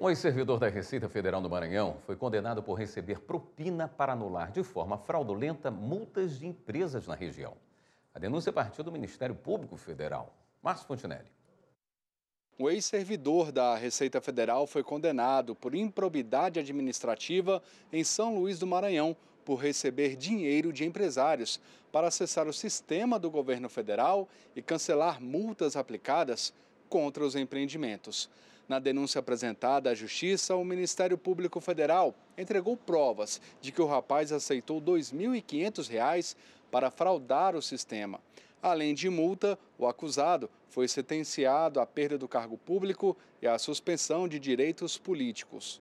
Um ex-servidor da Receita Federal do Maranhão foi condenado por receber propina para anular de forma fraudulenta multas de empresas na região. A denúncia partiu do Ministério Público Federal. Márcio Fontinelli. O ex-servidor da Receita Federal foi condenado por improbidade administrativa em São Luís do Maranhão por receber dinheiro de empresários para acessar o sistema do governo federal e cancelar multas aplicadas contra os empreendimentos. Na denúncia apresentada à Justiça, o Ministério Público Federal entregou provas de que o rapaz aceitou R$ 2.500 para fraudar o sistema. Além de multa, o acusado foi sentenciado à perda do cargo público e à suspensão de direitos políticos.